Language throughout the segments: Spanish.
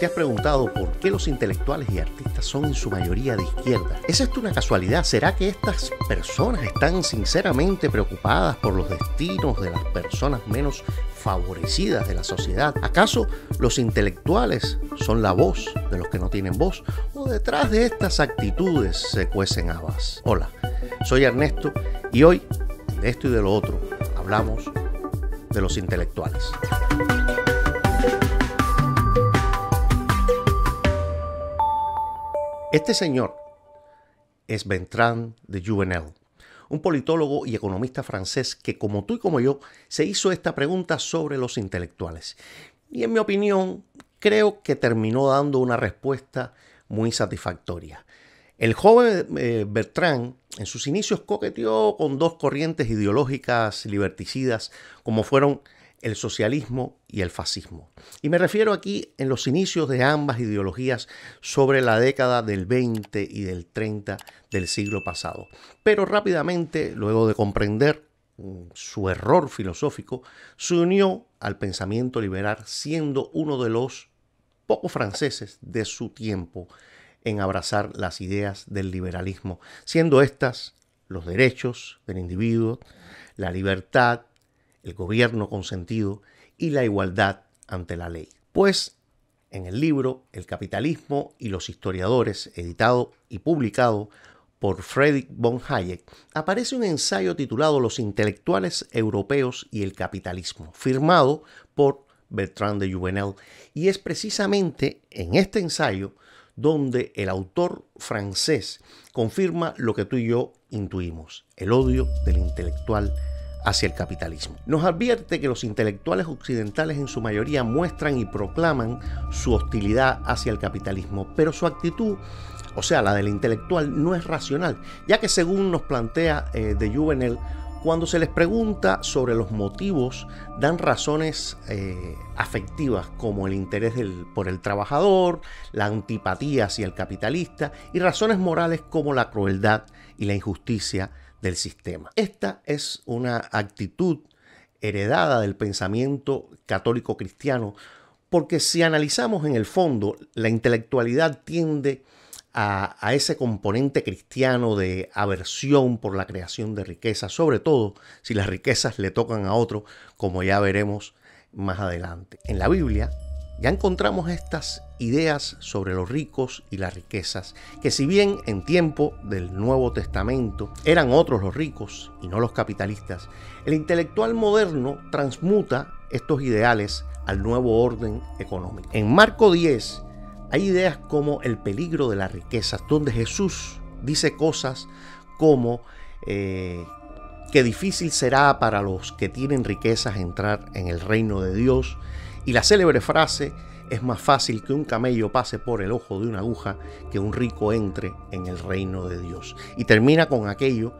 ¿Te has preguntado por qué los intelectuales y artistas son en su mayoría de izquierda? ¿Es esto una casualidad? ¿Será que estas personas están sinceramente preocupadas por los destinos de las personas menos favorecidas de la sociedad? ¿Acaso los intelectuales son la voz de los que no tienen voz? ¿O detrás de estas actitudes se cuecen habas? Hola, soy Ernesto y hoy, de esto y de lo otro, hablamos de los intelectuales. Este señor es Bertrand de Juvenel, un politólogo y economista francés que, como tú y como yo, se hizo esta pregunta sobre los intelectuales. Y en mi opinión, creo que terminó dando una respuesta muy satisfactoria. El joven eh, Bertrand en sus inicios coqueteó con dos corrientes ideológicas liberticidas como fueron el socialismo y el fascismo. Y me refiero aquí en los inicios de ambas ideologías sobre la década del 20 y del 30 del siglo pasado. Pero rápidamente, luego de comprender mm, su error filosófico, se unió al pensamiento liberal siendo uno de los pocos franceses de su tiempo en abrazar las ideas del liberalismo, siendo estas los derechos del individuo, la libertad, el gobierno consentido y la igualdad ante la ley. Pues en el libro El capitalismo y los historiadores, editado y publicado por Friedrich von Hayek, aparece un ensayo titulado Los intelectuales europeos y el capitalismo, firmado por Bertrand de Juvenel, y es precisamente en este ensayo donde el autor francés confirma lo que tú y yo intuimos, el odio del intelectual hacia el capitalismo. Nos advierte que los intelectuales occidentales en su mayoría muestran y proclaman su hostilidad hacia el capitalismo, pero su actitud, o sea, la del intelectual, no es racional, ya que según nos plantea eh, de Juvenel, cuando se les pregunta sobre los motivos, dan razones eh, afectivas como el interés por el trabajador, la antipatía hacia el capitalista y razones morales como la crueldad y la injusticia del sistema. Esta es una actitud heredada del pensamiento católico cristiano, porque si analizamos en el fondo, la intelectualidad tiende a, a, ese componente cristiano de aversión por la creación de riqueza, sobre todo si las riquezas le tocan a otro, como ya veremos más adelante. En la Biblia, ya encontramos estas ideas sobre los ricos y las riquezas, que si bien en tiempo del Nuevo Testamento eran otros los ricos y no los capitalistas, el intelectual moderno transmuta estos ideales al nuevo orden económico. En Marco 10 hay ideas como el peligro de las riquezas, donde Jesús dice cosas como eh, que difícil será para los que tienen riquezas entrar en el reino de Dios, y la célebre frase, es más fácil que un camello pase por el ojo de una aguja que un rico entre en el reino de Dios. Y termina con aquello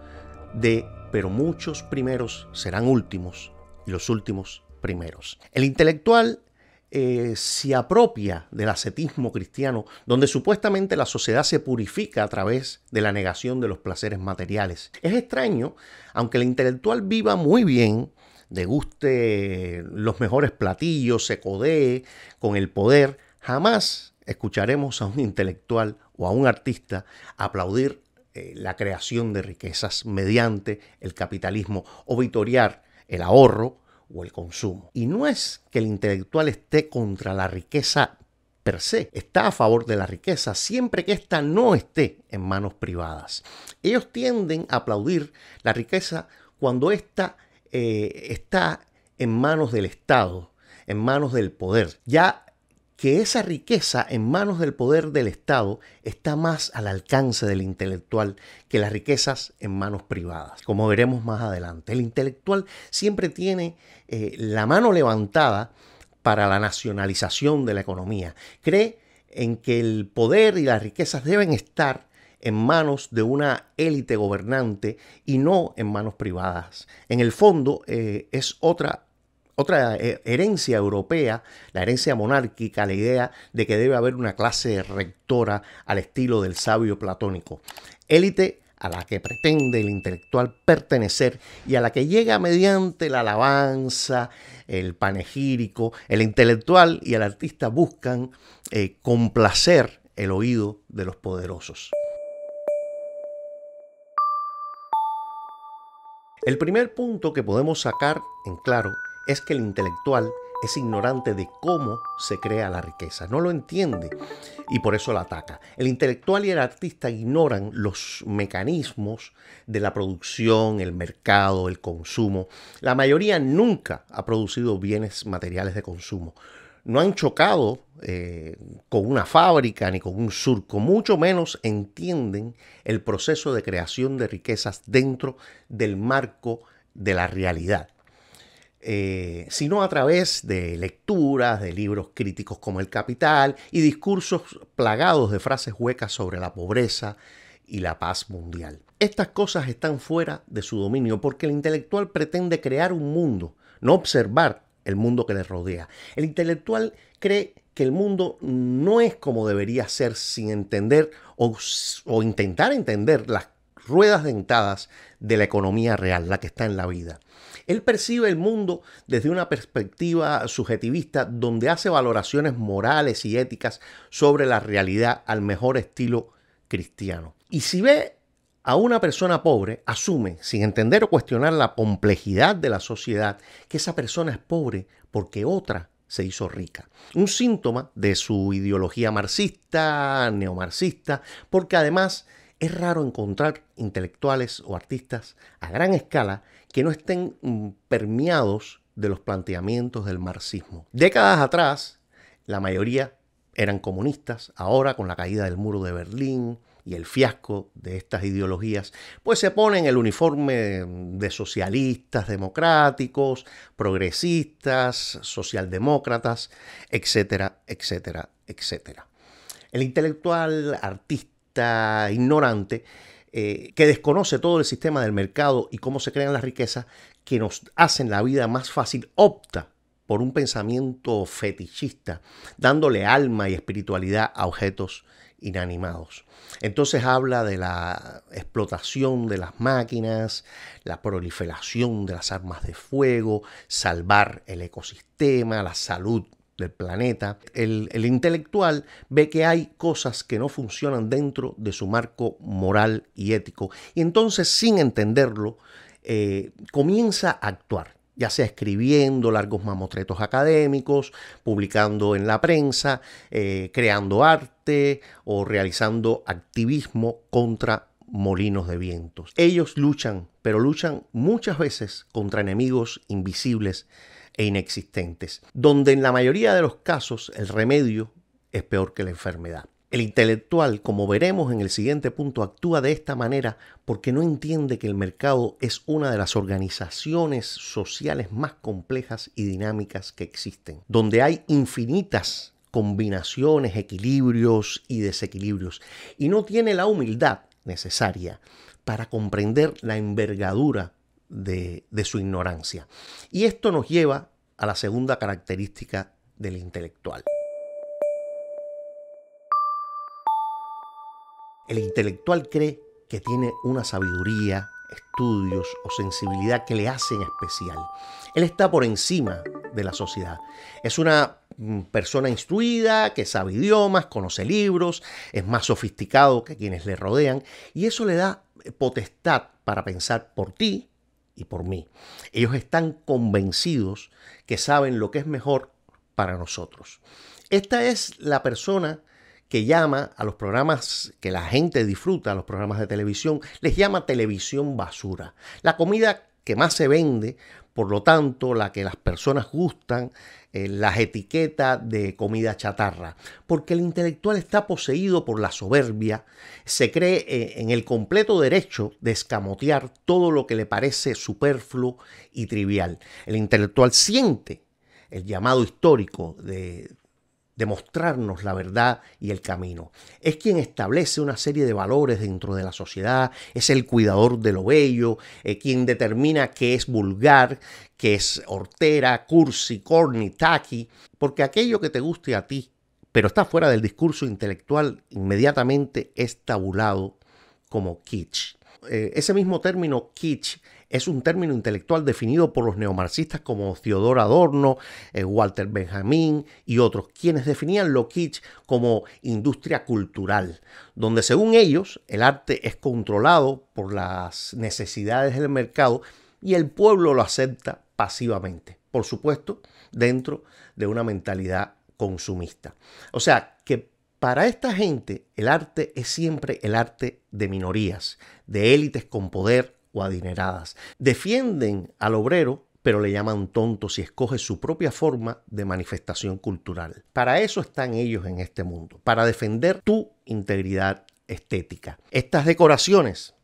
de, pero muchos primeros serán últimos y los últimos primeros. El intelectual eh, se apropia del ascetismo cristiano, donde supuestamente la sociedad se purifica a través de la negación de los placeres materiales. Es extraño, aunque el intelectual viva muy bien, deguste los mejores platillos, se codee con el poder. Jamás escucharemos a un intelectual o a un artista aplaudir eh, la creación de riquezas mediante el capitalismo o vitorear el ahorro o el consumo. Y no es que el intelectual esté contra la riqueza per se, está a favor de la riqueza siempre que ésta no esté en manos privadas. Ellos tienden a aplaudir la riqueza cuando ésta eh, está en manos del Estado, en manos del poder. Ya que esa riqueza en manos del poder del Estado está más al alcance del intelectual que las riquezas en manos privadas, como veremos más adelante. El intelectual siempre tiene eh, la mano levantada para la nacionalización de la economía. Cree en que el poder y las riquezas deben estar en manos de una élite gobernante y no en manos privadas. En el fondo eh, es otra eh, herencia europea, la herencia monárquica, la idea de que debe haber una clase rectora al estilo del sabio platónico. Élite a la que pretende el intelectual pertenecer y a la que llega mediante la alabanza, el panegírico, el intelectual y el artista buscan eh, complacer el oído de los poderosos. El primer punto que podemos sacar en claro es que el intelectual es ignorante de cómo se crea la riqueza, no lo entiende y por eso la ataca. El intelectual y el artista ignoran los mecanismos de la producción, el mercado, el consumo. La mayoría nunca ha producido bienes materiales de consumo no han chocado eh, con una fábrica ni con un surco, mucho menos entienden el proceso de creación de riquezas dentro del marco de la realidad, eh, sino a través de lecturas, de libros críticos como El Capital y discursos plagados de frases huecas sobre la pobreza y la paz mundial. Estas cosas están fuera de su dominio porque el intelectual pretende crear un mundo, no observar el mundo que le rodea. El intelectual cree que el mundo no es como debería ser sin entender o, o intentar entender las ruedas dentadas de la economía real, la que está en la vida. Él percibe el mundo desde una perspectiva subjetivista donde hace valoraciones morales y éticas sobre la realidad al mejor estilo cristiano. Y si ve a una persona pobre asume, sin entender o cuestionar la complejidad de la sociedad, que esa persona es pobre porque otra se hizo rica. Un síntoma de su ideología marxista, neomarxista, porque además es raro encontrar intelectuales o artistas a gran escala que no estén mm, permeados de los planteamientos del marxismo. Décadas atrás, la mayoría eran comunistas, ahora con la caída del muro de Berlín, y el fiasco de estas ideologías, pues se en el uniforme de socialistas, democráticos, progresistas, socialdemócratas, etcétera, etcétera, etcétera. El intelectual, artista, ignorante, eh, que desconoce todo el sistema del mercado y cómo se crean las riquezas que nos hacen la vida más fácil, opta por un pensamiento fetichista, dándole alma y espiritualidad a objetos inanimados. Entonces habla de la explotación de las máquinas, la proliferación de las armas de fuego, salvar el ecosistema, la salud del planeta. El, intelectual ve que hay cosas que no funcionan dentro de su marco moral y ético y entonces sin entenderlo eh, comienza a actuar ya sea escribiendo largos mamotretos académicos, publicando en la prensa, eh, creando arte o realizando activismo contra molinos de vientos. Ellos luchan, pero luchan muchas veces contra enemigos invisibles e inexistentes, donde en la mayoría de los casos el remedio es peor que la enfermedad. El intelectual, como veremos en el siguiente punto, actúa de esta manera porque no entiende que el mercado es una de las organizaciones sociales más complejas y dinámicas que existen, donde hay infinitas combinaciones, equilibrios y desequilibrios, y no tiene la humildad necesaria para comprender la envergadura de, de su ignorancia. Y esto nos lleva a la segunda característica del intelectual. El intelectual cree que tiene una sabiduría, estudios o sensibilidad que le hacen especial. Él está por encima de la sociedad. Es una mm, persona instruida, que sabe idiomas, conoce libros, es más sofisticado que quienes le rodean y eso le da eh, potestad para pensar por ti y por mí. Ellos están convencidos que saben lo que es mejor para nosotros. Esta es la persona que llama a los programas que la gente disfruta, a los programas de televisión, les llama televisión basura. La comida que más se vende, por lo tanto, la que las personas gustan, eh, las etiquetas de comida chatarra, porque el intelectual está poseído por la soberbia, se cree eh, en el completo derecho de escamotear todo lo que le parece superfluo y trivial. El intelectual siente el llamado histórico de demostrarnos mostrarnos la verdad y el camino. Es quien establece una serie de valores dentro de la sociedad, es el cuidador de lo bello, es eh, quien determina qué es vulgar, qué es hortera, cursi, corny, tacky, porque aquello que te guste a ti, pero está fuera del discurso intelectual, inmediatamente es tabulado como kitsch. Eh, ese mismo término kitsch es un término intelectual definido por los neomarxistas como Theodor Adorno, eh, Walter Benjamin y otros, quienes definían lo kitsch como industria cultural, donde según ellos el arte es controlado por las necesidades del mercado y el pueblo lo acepta pasivamente, por supuesto, dentro de una mentalidad consumista. O sea, que para esta gente el arte es siempre el arte de minorías, de élites con poder o adineradas. Defienden al obrero pero le llaman tonto si escoge su propia forma de manifestación cultural. Para eso están ellos en este mundo, para defender tu integridad estética. Estas decoraciones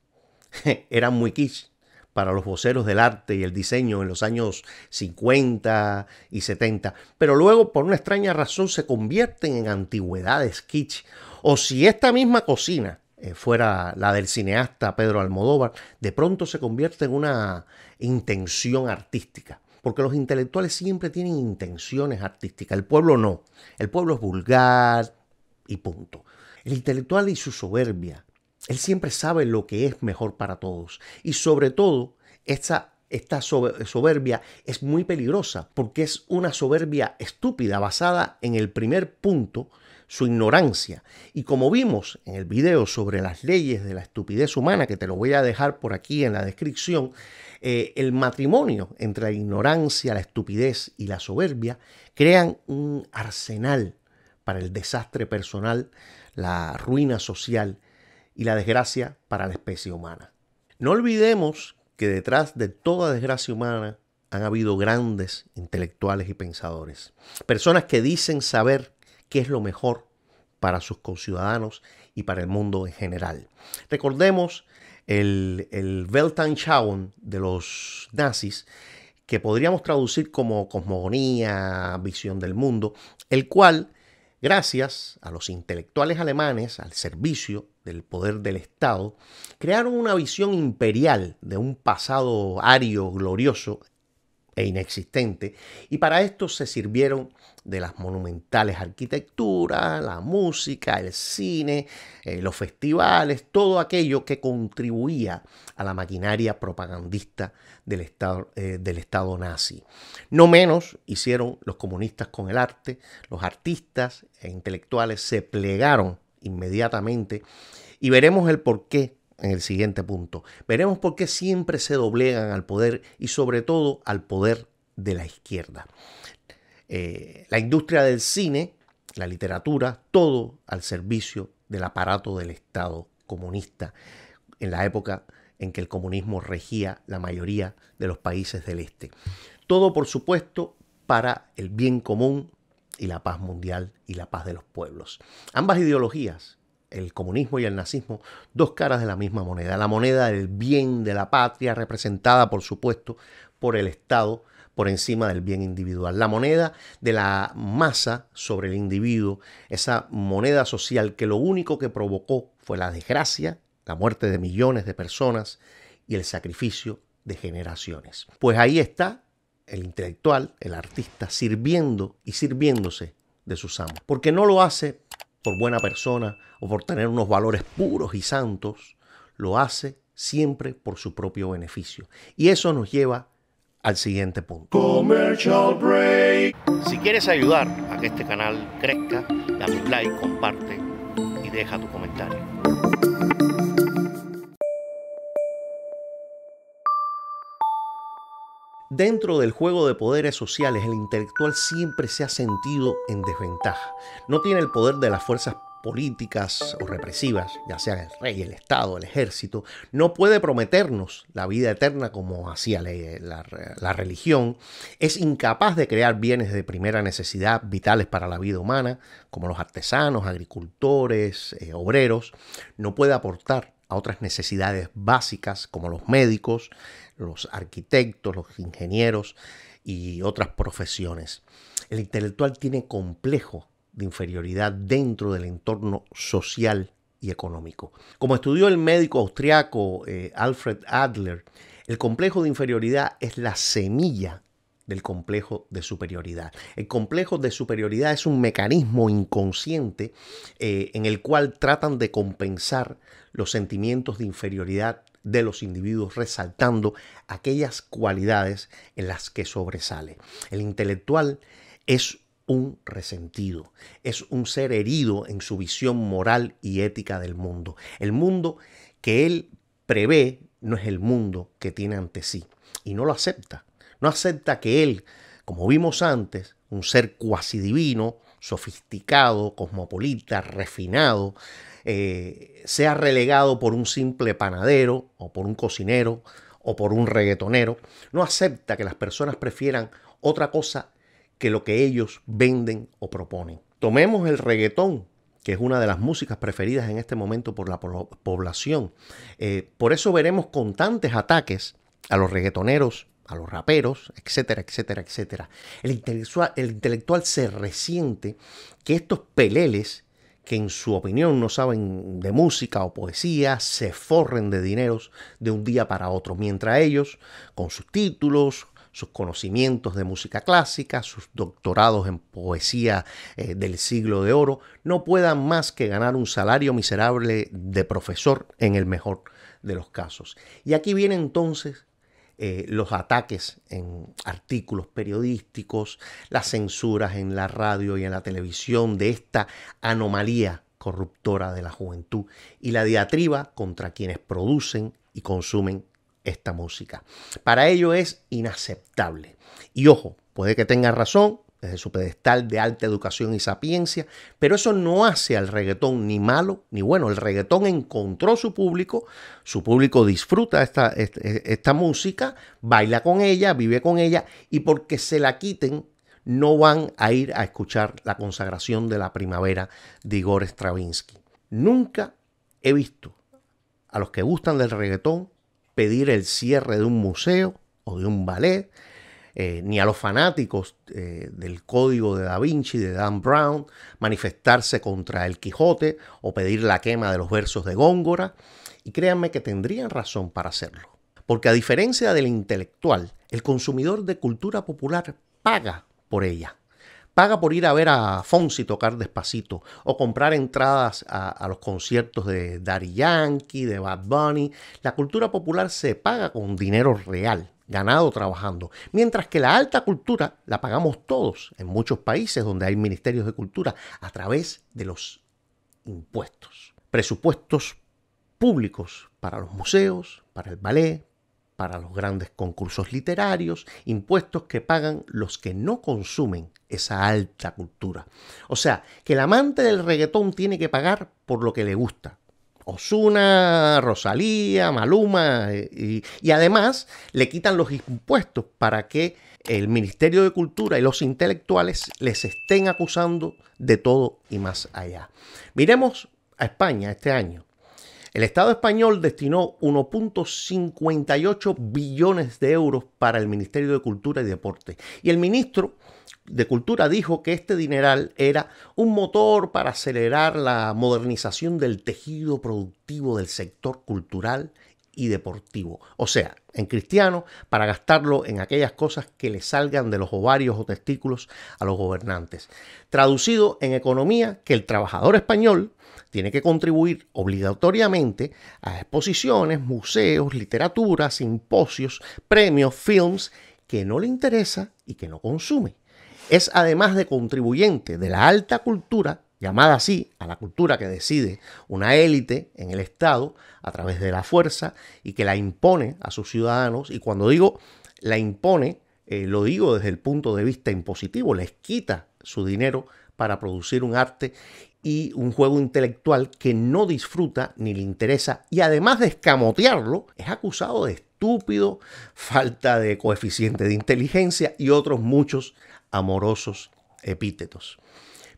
eran muy kitsch para los voceros del arte y el diseño en los años 50 y 70, pero luego por una extraña razón se convierten en antigüedades kitsch. O si esta misma cocina eh, fuera la del cineasta Pedro Almodóvar, de pronto se convierte en una intención artística. Porque los intelectuales siempre tienen intenciones artísticas, el pueblo no. El pueblo es vulgar y punto. El intelectual y su soberbia, él siempre sabe lo que es mejor para todos. Y sobre todo, esta, esta soberbia es muy peligrosa porque es una soberbia estúpida basada en el primer punto su ignorancia. Y como vimos en el video sobre las leyes de la estupidez humana, que te lo voy a dejar por aquí en la descripción, eh, el matrimonio entre la ignorancia, la estupidez y la soberbia crean un arsenal para el desastre personal, la ruina social y la desgracia para la especie humana. No olvidemos que detrás de toda desgracia humana han habido grandes intelectuales y pensadores, personas que dicen saber qué es lo mejor para sus conciudadanos y para el mundo en general. Recordemos el, el Weltanschauung de los nazis, que podríamos traducir como cosmogonía, visión del mundo, el cual, gracias a los intelectuales alemanes, al servicio del poder del Estado, crearon una visión imperial de un pasado ario glorioso e inexistente, y para esto se sirvieron de las monumentales arquitecturas, la música, el cine, eh, los festivales, todo aquello que contribuía a la maquinaria propagandista del Estado, eh, del estado nazi. No menos hicieron los comunistas con el arte, los artistas e intelectuales se plegaron inmediatamente y veremos el porqué en el siguiente punto. Veremos por qué siempre se doblegan al poder y sobre todo al poder de la izquierda. Eh, la industria del cine, la literatura, todo al servicio del aparato del Estado comunista en la época en que el comunismo regía la mayoría de los países del este. Todo, por supuesto, para el bien común y la paz mundial y la paz de los pueblos. Ambas ideologías el comunismo y el nazismo, dos caras de la misma moneda. La moneda del bien de la patria, representada por supuesto por el Estado por encima del bien individual. La moneda de la masa sobre el individuo, esa moneda social que lo único que provocó fue la desgracia, la muerte de millones de personas y el sacrificio de generaciones. Pues ahí está el intelectual, el artista, sirviendo y sirviéndose de sus amos. Porque no lo hace por buena persona o por tener unos valores puros y santos, lo hace siempre por su propio beneficio. Y eso nos lleva al siguiente punto. Si quieres ayudar a que este canal crezca, dale like, comparte y deja tu comentario. Dentro del juego de poderes sociales, el intelectual siempre se ha sentido en desventaja. No tiene el poder de las fuerzas políticas o represivas, ya sea el rey, el Estado, el ejército, no puede prometernos la vida eterna como hacía la, eh, religión, es incapaz de crear bienes de primera necesidad vitales para la vida humana, como los artesanos, agricultores, eh, obreros, no puede aportar a otras necesidades básicas como los médicos, los arquitectos, los ingenieros y otras profesiones. El intelectual tiene complejo de inferioridad dentro del entorno social y económico. Como estudió el médico austriaco eh, Alfred Adler, el complejo de inferioridad es la semilla del complejo de superioridad. El complejo de superioridad es un mecanismo inconsciente eh, en el cual tratan de compensar los sentimientos de inferioridad de los individuos, resaltando aquellas cualidades en las que sobresale. El intelectual es un resentido, es un ser herido en su visión moral y ética del mundo. El mundo que él prevé no es el mundo que tiene ante sí y no lo acepta. No acepta que él, como vimos antes, un ser cuasi divino, sofisticado, cosmopolita, refinado, eh, sea relegado por un simple panadero o por un cocinero o por un reggaetonero. No acepta que las personas prefieran otra cosa que lo que ellos venden o proponen. Tomemos el reggaetón, que es una de las músicas preferidas en este momento por la población. Eh, por eso veremos constantes ataques a los reggaetoneros a los raperos, etcétera, etcétera, etcétera. El intelectual, se resiente que estos peleles, que en su opinión no saben de música o poesía, se forren de dineros de un día para otro, mientras ellos, con sus títulos, sus conocimientos de música clásica, sus doctorados en poesía eh, del siglo de oro, no puedan más que ganar un salario miserable de profesor en el mejor de los casos. Y aquí viene entonces eh, los ataques en artículos periodísticos, las censuras en la radio y en la televisión de esta anomalía corruptora de la juventud y la diatriba contra quienes producen y consumen esta música. Para ello es inaceptable. Y ojo, puede que tenga razón desde su pedestal de alta educación y sapiencia, pero eso no hace al reggaetón ni malo ni bueno. El reggaetón encontró su público, su público disfruta esta, este, esta, música, baila con ella, vive con ella, y porque se la quiten, no van a ir a escuchar la consagración de la primavera de Igor Stravinsky. Nunca he visto a los que gustan del reggaetón pedir el cierre de un museo o de un ballet eh, ni a los fanáticos eh, del código de Da Vinci, de Dan Brown, manifestarse contra el Quijote o pedir la quema de los versos de Góngora. Y créanme que tendrían razón para hacerlo. Porque a diferencia del intelectual, el consumidor de cultura popular paga por ella. Paga por ir a ver a Fonsi tocar despacito o comprar entradas a, los conciertos de Daddy Yankee, de Bad Bunny. La cultura popular se paga con dinero real ganado trabajando, mientras que la alta cultura la pagamos todos en muchos países donde hay ministerios de cultura a través de los impuestos, presupuestos públicos para los museos, para el ballet, para los grandes concursos literarios, impuestos que pagan los que no consumen esa alta cultura. O sea, que el amante del reggaetón tiene que pagar por lo que le gusta, Osuna, Rosalía, Maluma, eh, y, además le quitan los impuestos para que el Ministerio de Cultura y los intelectuales les estén acusando de todo y más allá. Miremos a España este año. El Estado español destinó 1.58 billones de euros para el Ministerio de Cultura y Deporte. Y el ministro de Cultura dijo que este dineral era un motor para acelerar la modernización del tejido productivo del sector cultural y deportivo. O sea, en cristiano, para gastarlo en aquellas cosas que le salgan de los ovarios o testículos a los gobernantes. Traducido en economía, que el trabajador español tiene que contribuir obligatoriamente a exposiciones, museos, literatura, simposios, premios, films que no le interesa y que no consume es además de contribuyente de la alta cultura, llamada así a la cultura que decide una élite en el Estado a través de la fuerza y que la impone a sus ciudadanos. Y cuando digo la impone, eh, lo digo desde el punto de vista impositivo, les quita su dinero para producir un arte y un juego intelectual que no disfruta ni le interesa y además de escamotearlo, es acusado de estúpido, falta de coeficiente de inteligencia y otros muchos amorosos epítetos.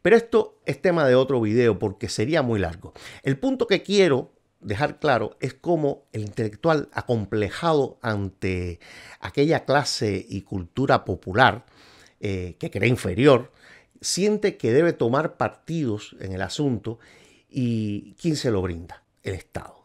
Pero esto es tema de otro video porque sería muy largo. El punto que quiero dejar claro es cómo el intelectual acomplejado ante aquella clase y cultura popular eh, que cree inferior, siente que debe tomar partidos en el asunto y quién se lo brinda, el Estado.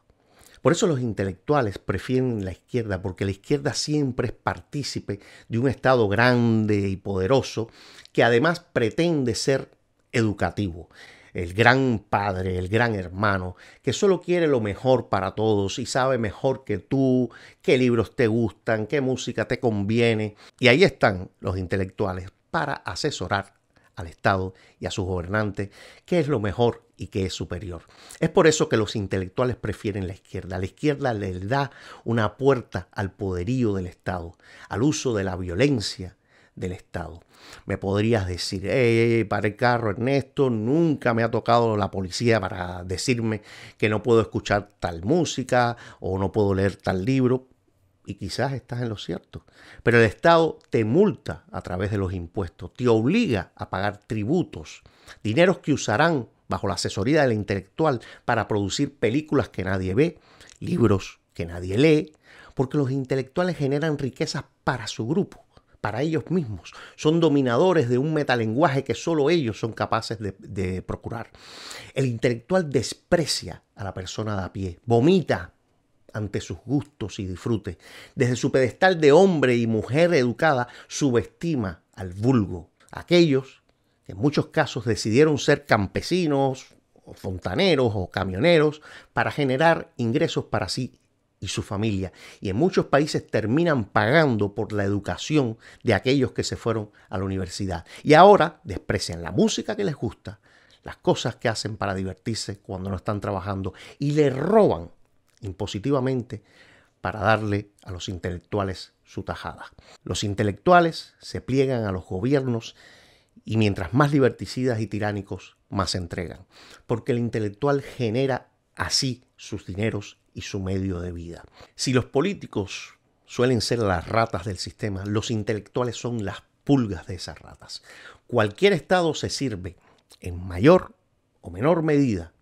Por eso los intelectuales prefieren la izquierda, porque la izquierda siempre es partícipe de un Estado grande y poderoso que además pretende ser educativo el gran padre, el gran hermano, que solo quiere lo mejor para todos y sabe mejor que tú qué libros te gustan, qué música te conviene. Y ahí están los intelectuales para asesorar al Estado y a sus gobernantes qué es lo mejor y qué es superior. Es por eso que los intelectuales prefieren la izquierda. La izquierda les da una puerta al poderío del Estado, al uso de la violencia del Estado. Me podrías decir, hey, para el carro, Ernesto, nunca me ha tocado la policía para decirme que no puedo escuchar tal música o no puedo leer tal libro y quizás estás en lo cierto, pero el Estado te multa a través de los impuestos, te obliga a pagar tributos, dineros que usarán bajo la asesoría del intelectual para producir películas que nadie ve, libros que nadie lee, porque los intelectuales generan riquezas para su grupo, para ellos mismos. Son dominadores de un metalenguaje que solo ellos son capaces de, de procurar. El intelectual desprecia a la persona de a pie, vomita ante sus gustos y disfrute Desde su pedestal de hombre y mujer educada, subestima al vulgo, aquellos que en muchos casos decidieron ser campesinos, o fontaneros o camioneros para generar ingresos para sí y su familia. Y en muchos países terminan pagando por la educación de aquellos que se fueron a la universidad. Y ahora desprecian la música que les gusta, las cosas que hacen para divertirse cuando no están trabajando y le roban impositivamente para darle a los intelectuales su tajada. Los intelectuales se pliegan a los gobiernos y mientras más liberticidas y tiránicos, más se entregan, porque el intelectual genera así sus dineros y su medio de vida. Si los políticos suelen ser las ratas del sistema, los intelectuales son las pulgas de esas ratas. Cualquier Estado se sirve en mayor o menor medida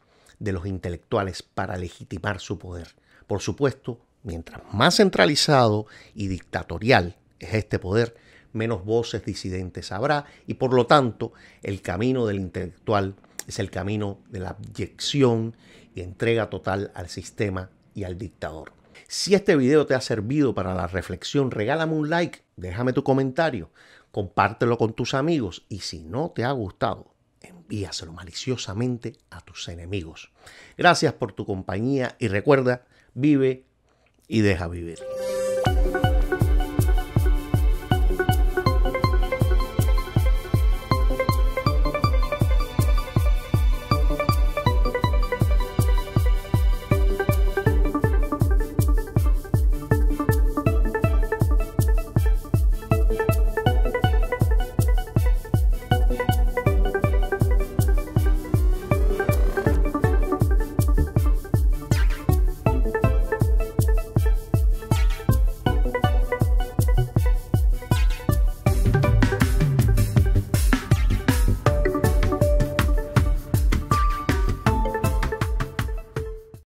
de los intelectuales para legitimar su poder. Por supuesto, mientras más centralizado y dictatorial es este poder, menos voces disidentes habrá y por lo tanto el camino del intelectual es el camino de la abyección y entrega total al sistema y al dictador. Si este video te ha servido para la reflexión, regálame un like, déjame tu comentario, compártelo con tus amigos y si no te ha gustado, envíaselo maliciosamente a tus enemigos. Gracias por tu compañía y recuerda, vive y deja vivir.